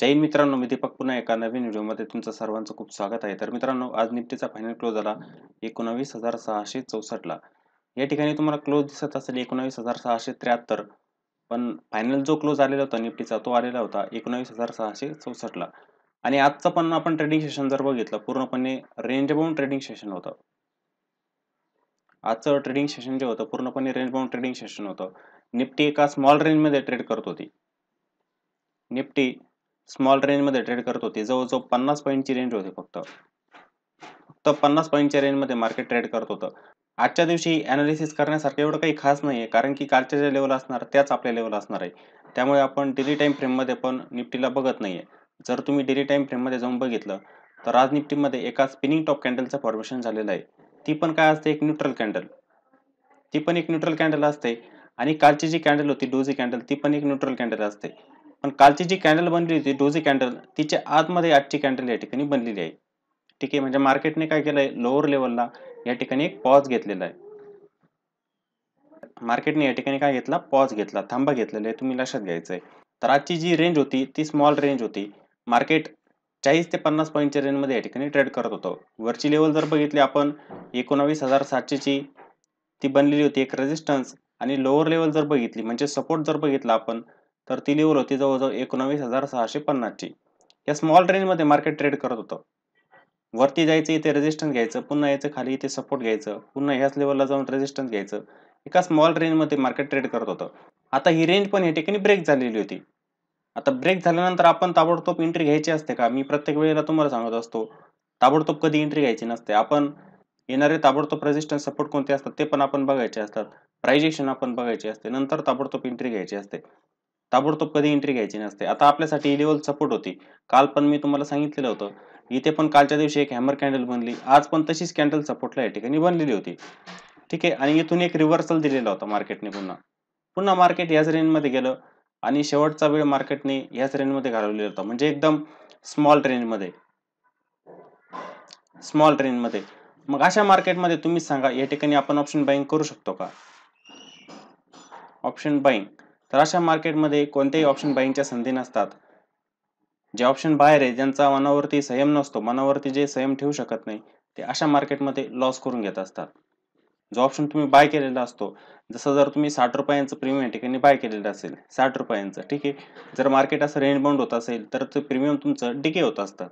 जैन मित्रांनो मी दीपक पुन्हा एका नवीन व्हिडिओमध्ये तुमचं सर्वांचं खूप स्वागत आहे तर मित्रांनो आज निफ्टीचा फायनल क्लोज झाला एकोणावीस हजार सहाशे चौसष्टला या ठिकाणी तुम्हाला क्लोज दिसत असेल एकोणावीस हजार सहाशे त्र्याहत्तर पण फायनल जो क्लोज आलेला होता निफ्टीचा तो आलेला होता एकोणावीस हजार सहाशे चौसष्टला आणि आजचं पण आपण ट्रेडिंग सेशन जर बघितलं पूर्णपणे रेंज रेंजबाऊंड ट्रेडिंग सेशन होतं आजचं ट्रेडिंग सेशन जे होतं पूर्णपणे रेंज बाउंड ट्रेडिंग सेशन होतं निफ्टी एका स्मॉल रेंजमध्ये ट्रेड करत होती निफ्टी स्मॉल रेंजमध्ये ट्रेड करत होते जवळजवळ पन्नास पॉईंटची रेंज होती फक्त फक्त पन्नास पॉईंटच्या रेंजमध्ये मार्केट ट्रेड करत होतं आजच्या दिवशी ॲनालिसिस करण्यासारखं एवढं काही खास नाही आहे कारण की कालच्या ज्या लेवल असणार त्याच आपल्या लेवल असणार आहे त्यामुळे आपण डेली टाईम फ्रेममध्ये पण निफ्टीला बघत नाहीये जर तुम्ही डेली टाईम फ्रेममध्ये जाऊन बघितलं तर आज निफ्टीमध्ये एका स्पिनिंग टॉप कॅन्डलचं फॉर्मेशन झालेलं आहे ती पण काय असते एक न्यूट्रल कॅन्डल ती पण एक न्यूट्रल कॅन्डल असते आणि कालची जी कॅन्डल होती डोझी कॅन्डल ती पण एक न्यूट्रल कॅन्डल असते पण कालची जी कॅन्डल बनली होती डोजी कॅन्डल तिच्या आतमध्ये आजची कॅन्डल या ठिकाणी बनलेली आहे ठीक आहे म्हणजे मार्केटने काय केलंय लोअर लेवलला या ठिकाणी एक पॉज घेतलेला आहे मार्केटने या ठिकाणी काय घेतला पॉज घेतला थांबा घेतलेला आहे तुम्ही लक्षात घ्यायचं आहे तर आजची जी रेंज होती ती स्मॉल रेंज होती मार्केट चाळीस ते पन्नास पॉईंटच्या रेंजमध्ये या ठिकाणी ट्रेड करत होतो वरची लेवल जर बघितली आपण एकोणावीस हजार सातशेची ती बनलेली होती एक रेजिस्टन्स आणि लोअर लेवल जर बघितली म्हणजे सपोर्ट जर बघितला आपण तर ती लेवल होती जवळजवळ एकोणावीस हजार सहाशे ची या स्मॉल रेंजमध्ये मार्केट ट्रेड करत होतं वरती जायचं इथे रेजिस्टन्स घ्यायचं पुन्हा यायचं खाली इथे सपोर्ट घ्यायचं पुन्हा ह्याच लेवलला जाऊन रेजिस्टन्स घ्यायचं एका स्मॉल रेंजमध्ये मार्केट ट्रेड करत होतं आता ही रेंज पण या ठिकाणी ब्रेक झालेली होती आता ब्रेक झाल्यानंतर आपण ताबडतोब एंट्री घ्यायची असते का मी प्रत्येक वेळेला तुम्हाला सांगत असतो ताबडतोब कधी एंट्री घ्यायची नसते आपण येणारे ताबडतोब रेजिस्टन्स सपोर्ट कोणते असतात ते पण आपण बघायचे असतात प्रायजेक्शन आपण बघायचे असते नंतर ताबडतोब एंट्री घ्यायची असते ताबडतोब कधी एंट्री घ्यायची नसते आता आपल्यासाठी लेवल सपोर्ट होती काल पण मी तुम्हाला सांगितलेलं होतं इथे पण कालच्या दिवशी एक हॅमर कॅन्डल बनली आज पण तशीच कॅन्डल सपोर्टला या ठिकाणी बनलेली होती ठीक आहे आणि इथून एक रिव्हर्सल दिलेला होता मार्केटने पुन्हा पुन्हा मार्केट याच रेंजमध्ये गेलं आणि शेवटचा वेळ मार्केटने याच रेंजमध्ये घालवलेला होता म्हणजे एकदम स्मॉल रेंजमध्ये स्मॉल रेंजमध्ये मग अशा मार्केटमध्ये तुम्ही सांगा या ठिकाणी आपण ऑप्शन बाईंग करू शकतो का ऑप्शन बाईंग तर अशा मार्केटमध्ये कोणत्याही ऑप्शन बाईंगच्या संधी नसतात जे ऑप्शन बाहेर आहे ज्यांचा मनावरती संयम नसतो मनावरती जे संयम ठेवू शकत नाही ते अशा मार्केटमध्ये लॉस करून घेत असतात जो ऑप्शन तुम्ही बाय केलेला असतो जसं जर तुम्ही साठ रुपयांचं प्रीमियम या ठिकाणी बाय केलेलं असेल साठ रुपयांचं ठीक आहे जर मार्केट असं रेंज बाउंड होत असेल तर ते प्रीमियम तुमचं डिके होत असतं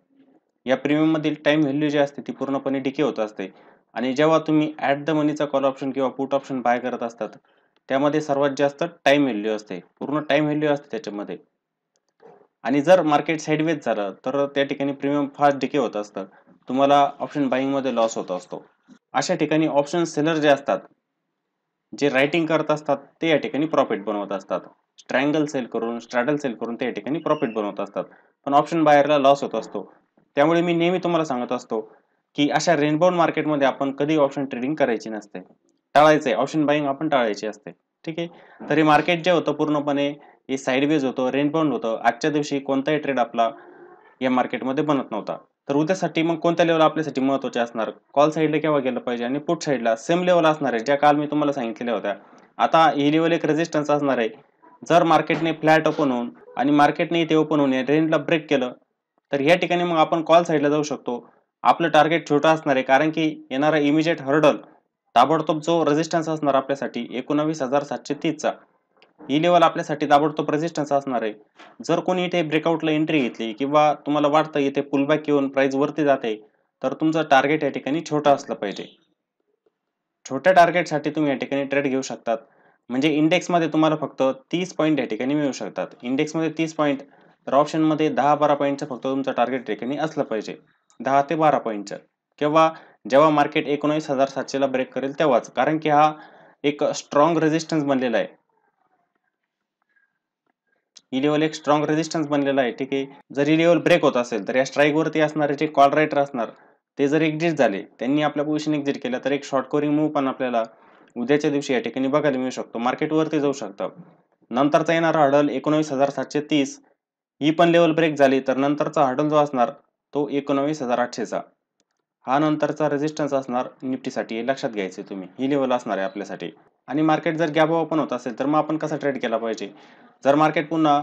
या मधील टाईम व्हॅल्यू जी असते ती पूर्णपणे डिके होत असते आणि जेव्हा तुम्ही ॲट द मनीचा कॉल ऑप्शन किंवा पुट ऑप्शन बाय करत असतात त्यामध्ये सर्वात जास्त टाइम व्हॅल्यू असते पूर्ण टाइम व्हॅल्यू असते त्याच्यामध्ये आणि जर मार्केट साईडवेज झालं तर त्या ठिकाणी प्रीमियम फास्ट डिके होत असतं तुम्हाला ऑप्शन बाईंगमध्ये लॉस होत असतो अशा ठिकाणी ऑप्शन सेलर जे असतात जे रायटिंग करत असतात ते या ठिकाणी प्रॉफिट बनवत असतात स्ट्रँगल सेल करून स्ट्रॅडल सेल करून ते या ठिकाणी प्रॉफिट बनवत असतात पण ऑप्शन बायरला लॉस होत असतो त्यामुळे मी नेहमी तुम्हाला सांगत असतो की अशा रेनबाउंड मार्केटमध्ये आपण कधी ऑप्शन ट्रेडिंग करायची नसते टाळायचं आहे ऑप्शन बाईंग आपण टाळायची असते ठीक आहे तरी मार्केट जे होतं पूर्णपणे हे साईडवेज होतं बाउंड होतं आजच्या दिवशी कोणताही ट्रेड आपला या मार्केटमध्ये बनत नव्हता तर उद्यासाठी मग कोणत्या लेवल आपल्यासाठी महत्त्वाचे असणार कॉल साईडला केव्हा गेलं पाहिजे आणि पुट साईडला सेम लेवल असणार आहे ज्या काल मी तुम्हाला सांगितलेल्या होत्या आता ही लेवल एक रेजिस्टन्स असणार आहे जर मार्केटने फ्लॅट ओपन होऊन आणि मार्केटने इथे ओपन होऊन रेंजला ब्रेक केलं तर या ठिकाणी मग आपण कॉल साईडला जाऊ शकतो आपलं टार्गेट छोटं असणार आहे कारण की येणारा इमिजिएट हर्डल ताबडतोब जो रेझिस्टन्स असणार आपल्यासाठी एकोणावीस हजार सातशे तीसचा ही लेवल आपल्यासाठी ताबडतोब रेझिस्टन्स असणार आहे जर कोणी इथे ब्रेकआउटला एंट्री घेतली किंवा तुम्हाला वाटतं इथे पुलबॅक येऊन प्राइस वरती जाते तर तुमचं टार्गेट या ठिकाणी छोटा असलं पाहिजे छोट्या टार्गेटसाठी तुम्ही या ठिकाणी ट्रेड घेऊ शकतात म्हणजे इंडेक्समध्ये तुम्हाला फक्त तीस पॉईंट या ठिकाणी मिळू शकतात इंडेक्समध्ये तीस पॉईंट तर ऑप्शनमध्ये दहा बारा पॉईंटचं फक्त तुमचं टार्गेट ठिकाणी असलं पाहिजे दहा ते बारा पॉईंटचं किंवा जेव्हा मार्केट एकोणीस हजार सातशेला ब्रेक करेल तेव्हाच कारण की हा एक स्ट्रॉंग रेझिस्टन्स बनलेला आहे ही लेवल एक स्ट्रॉंग रेझिस्टन्स बनलेला आहे ठीक आहे जर ही लेवल ब्रेक होत असेल तर या वरती असणारे जे कॉल रायटर असणार ते जर एक्झिट झाले त्यांनी आपल्या पोझिशन एक्झिट केल्या तर एक शॉर्ट कोरिंग मूव्ह पण आपल्याला उद्याच्या दिवशी या ठिकाणी बघायला मिळू शकतो मार्केटवरती जाऊ शकतं नंतरचा येणारा हडल एकोणवीस हजार सातशे तीस ही पण लेवल ब्रेक झाली तर नंतरचा हडल जो असणार तो एकोणावीस हजार आठशेचा हा नंतरचा रेजिस्टन्स असणार निफ्टीसाठी लक्षात घ्यायचे तुम्ही ही लेवल असणार आहे आपल्यासाठी आणि मार्केट जर गॅप ओपन होत असेल तर मग आपण कसा ट्रेड केला पाहिजे जर मार्केट पुन्हा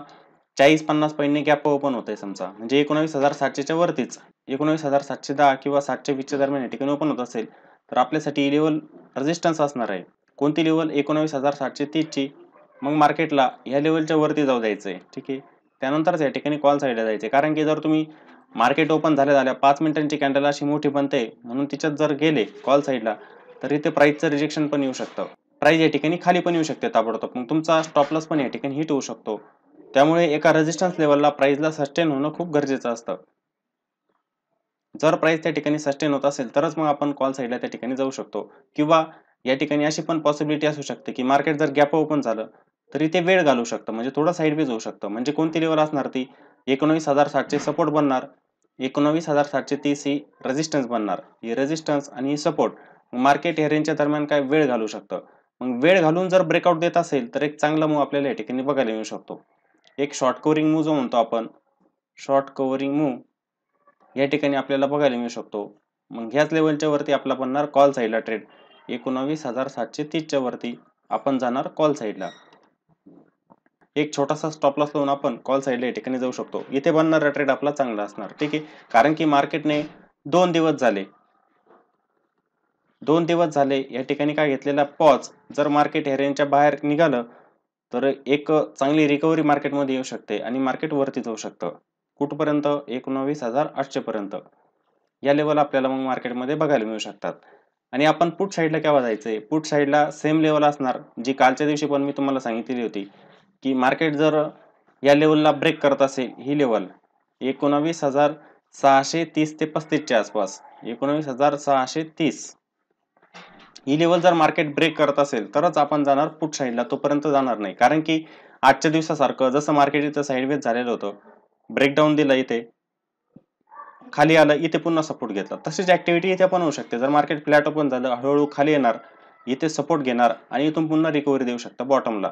चाळीस पन्नास पैने गॅप ओपन होत आहे समजा म्हणजे एकोणावीस हजार सातशेच्या वरतीच एकोणावीस हजार सातशे दहा किंवा सातशे वीसच्या दरम्यान ठिकाणी ओपन होत असेल तर आपल्यासाठी ही लेवल रेजिस्टन्स असणार आहे कोणती लेवल एकोणावीस हजार सातशे तीसची मग मार्केटला ह्या लेवलच्या वरती जाऊ द्यायचं आहे ठीक आहे त्यानंतरच या ठिकाणी कॉल साईडला जायचं आहे कारण की जर तुम्ही मार्केट ओपन झाल्या झाल्या पाच मिनिटांची कॅन्डल अशी मोठी बनते म्हणून तिच्यात जर गेले कॉल साईडला तर इथे प्राईजचं रिजेक्शन पण येऊ शकतं प्राईज या ठिकाणी खाली पण येऊ शकते ताबडतोब मग तुमचा स्टॉपलॉस पण या ठिकाणी हिट होऊ शकतो त्यामुळे एका रेजिस्टन्स लेवलला प्राईजला सस्टेन होणं खूप गरजेचं असतं जर प्राईस त्या ठिकाणी सस्टेन होत असेल तरच मग आपण कॉल साईडला त्या ठिकाणी जाऊ शकतो किंवा या ठिकाणी अशी पण पॉसिबिलिटी असू शकते की मार्केट जर गॅप ओपन झालं तर इथे वेळ घालू शकतं म्हणजे थोडं साईड बी होऊ शकतं म्हणजे कोणती लेवल असणार ती एकोणवीस हजार सातशे सपोर्ट बनणार एकोणावीस हजार सातशे तीस ही रेजिस्टन्स बनणार ही रेजिस्टन्स आणि ही सपोर्ट मार्केट हेअरेंजच्या रेंजच्या दरम्यान काय वेळ घालू शकतं मग वेळ घालून जर ब्रेकआउट देत असेल तर एक चांगला मूव आपल्याला या ठिकाणी बघायला मिळू शकतो एक शॉर्ट कवरिंग मूव जो म्हणतो आपण शॉर्ट कवरिंग मूव या ठिकाणी आपल्याला बघायला मिळू शकतो मग ह्याच लेवलच्या वरती आपला बनणार कॉल साईडला ट्रेड एकोणावीस हजार सातशे तीसच्या वरती आपण जाणार कॉल साईडला एक छोटासा स्टॉप लॉस लावून आपण कॉल साईडला या ठिकाणी जाऊ शकतो इथे बनणारा ट्रेड आपला चांगला असणार ठीक आहे कारण की मार्केटने दोन दिवस झाले दोन दिवस झाले या ठिकाणी काय घेतलेला पॉज जर मार्केट हेरेंच्या बाहेर निघालं तर एक चांगली रिकव्हरी मार्केटमध्ये येऊ शकते आणि मार्केट वरती जाऊ शकतं कुठपर्यंत एकोणवीस हजार पर्यंत या लेवल आपल्याला मग मार्केटमध्ये बघायला मिळू शकतात आणि आपण पुट साईडला केव्हा जायचं पुट साईडला सेम लेवल असणार जी कालच्या दिवशी पण मी तुम्हाला सांगितलेली होती की मार्केट जर या लेवलला ब्रेक करत असेल ही लेवल एकोणावीस हजार सहाशे तीस ते पस्तीसच्या आसपास एकोणावीस हजार सहाशे तीस ही लेवल जर मार्केट ब्रेक करत असेल तरच आपण जाणार पुट साईडला तोपर्यंत जाणार नाही कारण की आजच्या दिवसासारखं जसं मार्केट इथं साईडवेज झालेलं होतं ब्रेकडाऊन दिला इथे खाली आलं इथे पुन्हा सपोर्ट घेतला तशीच ऍक्टिव्हिटी इथे पण होऊ शकते जर मार्केट फ्लॅट ओपन झालं हळूहळू खाली येणार इथे सपोर्ट घेणार आणि इथून पुन्हा रिकव्हरी देऊ शकता बॉटमला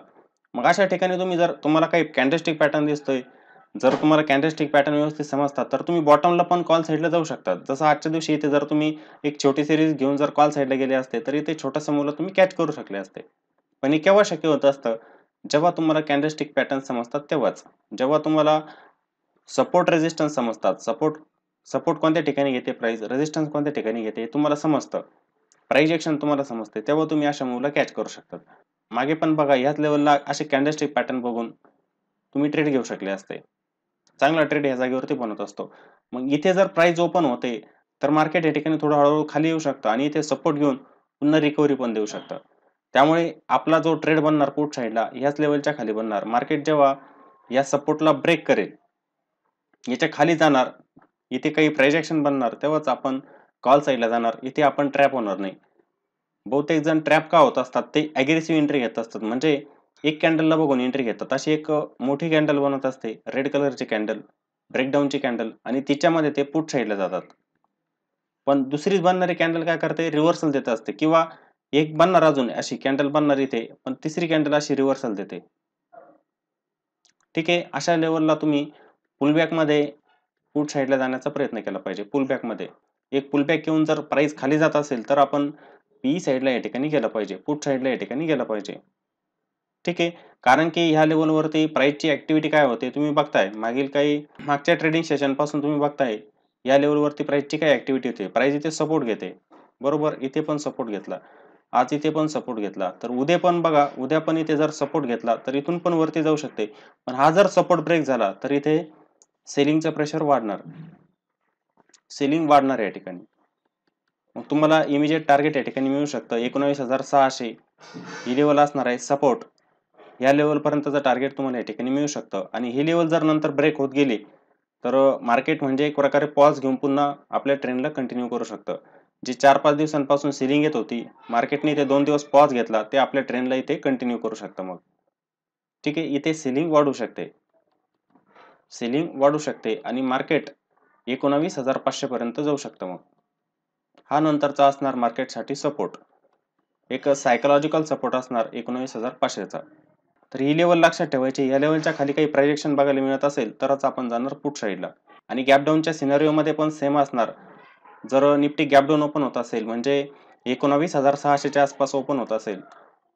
मग अशा ठिकाणी तुम्ही जर तुम्हाला काही कॅन्डलस्टिक पॅटर्न दिसतोय जर तुम्हाला कॅन्डलस्टिक पॅटर्न व्यवस्थित समजतात तर तुम्ही बॉटमला पण कॉल साईडला जाऊ शकता जसं आजच्या दिवशी इथे जर तुम्ही एक छोटी सिरीज घेऊन जर कॉल साईडला गेले असते तर इथे छोटंसं मुलं तुम्ही कॅच करू शकले असते पण हे केव्हा शक्य होत असतं जेव्हा तुम्हाला कॅन्डलस्टिक पॅटर्न समजतात तेव्हाच जेव्हा तुम्हाला सपोर्ट रेजिस्टन्स समजतात सपोर्ट सपोर्ट कोणत्या ठिकाणी घेते प्राईज रेजिस्टन्स कोणत्या ठिकाणी घेते हे तुम्हाला समजतं प्राईज एक्शन तुम्हाला समजते तेव्हा तुम्ही अशा मुलं कॅच करू शकतात मागे पण बघा ह्याच लेवलला असे कॅन्डलस्टिक पॅटर्न बघून तुम्ही ट्रेड घेऊ शकले असते चांगला ट्रेड ह्या जागेवरती बनत असतो मग इथे जर प्राइस ओपन होते तर मार्केट या ठिकाणी थोडं हळूहळू खाली येऊ शकतं आणि इथे सपोर्ट घेऊन पुन्हा रिकव्हरी पण देऊ शकतं त्यामुळे आपला जो ट्रेड बनणार पुट साईडला ह्याच लेवलच्या खाली बनणार मार्केट जेव्हा या सपोर्टला ब्रेक करेल याच्या खाली जाणार इथे काही प्रायजेक्शन बनणार तेव्हाच आपण कॉल साईडला जाणार इथे आपण ट्रॅप होणार नाही बहुतेक जण ट्रॅप का होत असतात ते अग्रेसिव्ह एंट्री घेत असतात म्हणजे एक कॅन्डलला बघून एंट्री घेतात अशी एक मोठी कॅन्डल बनत असते रेड कलरची कॅन्डल ब्रेकडाऊनची कॅन्डल आणि तिच्यामध्ये ते पुट साईडला जातात पण दुसरीच बनणारी कॅन्डल काय करते रिव्हर्सल देत असते किंवा एक बनणार अजून अशी कॅन्डल बनणार इथे पण तिसरी कॅन्डल अशी रिव्हर्सल देते ठीक आहे अशा लेवलला तुम्ही पुलबॅकमध्ये पुट साईडला जाण्याचा प्रयत्न केला पाहिजे पुलबॅकमध्ये एक पुलबॅक घेऊन जर प्राईस खाली जात असेल तर आपण पी साईडला या ठिकाणी गेला पाहिजे पुट साईडला या ठिकाणी गेला पाहिजे ठीक आहे कारण की ह्या लेवलवरती प्राईजची ॲक्टिव्हिटी काय होते तुम्ही बघताय मागील काही मागच्या ट्रेडिंग सेशनपासून तुम्ही बघताय या लेवलवरती प्राईजची काय ऍक्टिव्हिटी होते प्राईज इथे सपोर्ट घेते बरोबर इथे पण सपोर्ट घेतला आज इथे पण सपोर्ट घेतला तर उद्या पण बघा उद्या पण इथे जर सपोर्ट घेतला तर इथून पण वरती जाऊ शकते पण हा जर सपोर्ट ब्रेक झाला तर इथे सेलिंगचं प्रेशर वाढणार सेलिंग वाढणार या ठिकाणी मग तुम्हाला इमिजिएट टार्गेट या ठिकाणी मिळू शकतं एकोणावीस हजार सहाशे ही लेवल असणार आहे सपोर्ट या लेवलपर्यंतचं टार्गेट तुम्हाला या ठिकाणी मिळू शकतं आणि ही लेवल जर नंतर ब्रेक होत गेली तर मार्केट म्हणजे एक प्रकारे पॉज घेऊन पुन्हा आपल्या ट्रेंडला कंटिन्यू करू शकतं जी चार पाच दिवसांपासून सिलिंग येत होती मार्केटने इथे दोन दिवस पॉज घेतला ते आपल्या ट्रेंडला इथे कंटिन्यू करू शकतं मग ठीक आहे इथे सिलिंग वाढू शकते सिलिंग वाढू शकते आणि मार्केट एकोणावीस हजार पर्यंत जाऊ शकतं मग हा नंतरचा असणार मार्केटसाठी सपोर्ट एक सायकोलॉजिकल सपोर्ट असणार एकोणावीस हजार पाचशेचा तर ही लेवल लक्षात ठेवायची या लेवलच्या खाली काही प्रायजेक्शन बघायला मिळत असेल तरच आपण जाणार पुट साईडला आणि गॅपडाऊनच्या सिनारिओमध्ये पण सेम असणार जर निफ्टी गॅपडाऊन ओपन होत असेल म्हणजे एकोणावीस हजार सहाशेच्या आसपास ओपन होत असेल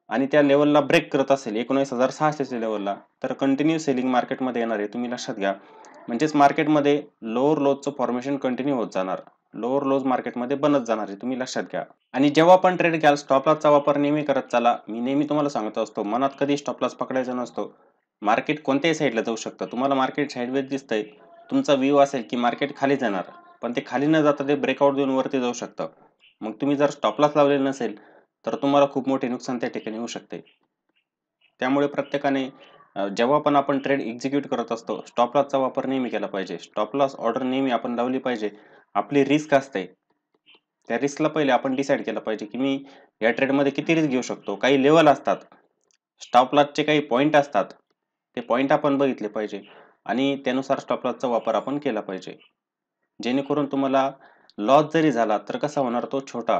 आणि त्या लेवलला ब्रेक करत असेल एकोणीस हजार सहाशेच्या लेवलला तर कंटिन्यू सेलिंग मार्केटमध्ये येणार आहे तुम्ही लक्षात घ्या म्हणजेच मार्केटमध्ये लोअर लोजचं फॉर्मेशन कंटिन्यू होत जाणार लोअर लोज मार्केटमध्ये बनत जाणार आहे तुम्ही लक्षात घ्या आणि जेव्हा पण ट्रेड घ्याल स्टॉपलॉसचा वापर नेहमी करत चाला मी नेहमी तुम्हाला सांगत असतो मनात कधी स्टॉपलॉस पकडायचा नसतो मार्केट कोणत्याही साईडला जाऊ शकतं तुम्हाला मार्केट साईडवेज दिसतंय तुमचा व्ह्यू असेल की मार्केट खाली जाणार पण ते खाली न जाता ते ब्रेकआउट देऊन वरती जाऊ शकतं मग तुम्ही जर स्टॉपलाच लावलेलं नसेल तर तुम्हाला खूप मोठे नुकसान त्या ठिकाणी होऊ शकते त्यामुळे प्रत्येकाने जेव्हा पण आपण ट्रेड एक्झिक्यूट करत असतो स्टॉपलॉसचा वापर नेहमी केला पाहिजे लॉस ऑर्डर नेहमी आपण लावली पाहिजे आपली रिस्क असते त्या रिस्कला पहिले आपण डिसाईड केलं पाहिजे की मी या ट्रेडमध्ये किती रिस्क घेऊ शकतो काही लेवल असतात लॉसचे काही पॉईंट असतात ते पॉईंट आपण बघितले पाहिजे आणि त्यानुसार लॉसचा वापर आपण केला पाहिजे जेणेकरून तुम्हाला लॉस जरी झाला तर कसा होणार तो छोटा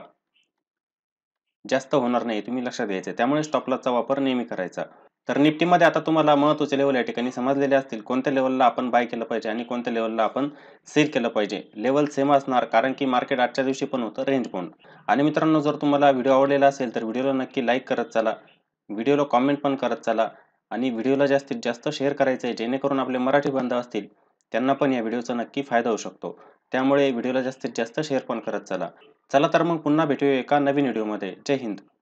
जास्त होणार नाही तुम्ही लक्षात घ्यायचं त्यामुळे लॉसचा वापर नेहमी करायचा तर निफ्टीमध्ये आता तुम्हाला महत्त्वाचे लेवल या ठिकाणी समजलेले असतील कोणत्या लेवलला आपण बाय केलं पाहिजे आणि कोणत्या लेवलला आपण सेल केलं पाहिजे लेवल सेम असणार कारण की मार्केट आजच्या दिवशी पण होतं रेंज पण आणि मित्रांनो जर तुम्हाला व्हिडिओ आवडलेला असेल तर व्हिडिओला नक्की लाईक करत चला व्हिडिओला कॉमेंट पण करत चला आणि व्हिडिओला जास्तीत जास्त शेअर करायचं आहे जेणेकरून आपले मराठी बंध असतील त्यांना पण या व्हिडिओचा नक्की फायदा होऊ शकतो त्यामुळे व्हिडिओला जास्तीत जास्त शेअर पण करत चला चला तर मग पुन्हा भेटूया एका नवीन व्हिडिओमध्ये जय हिंद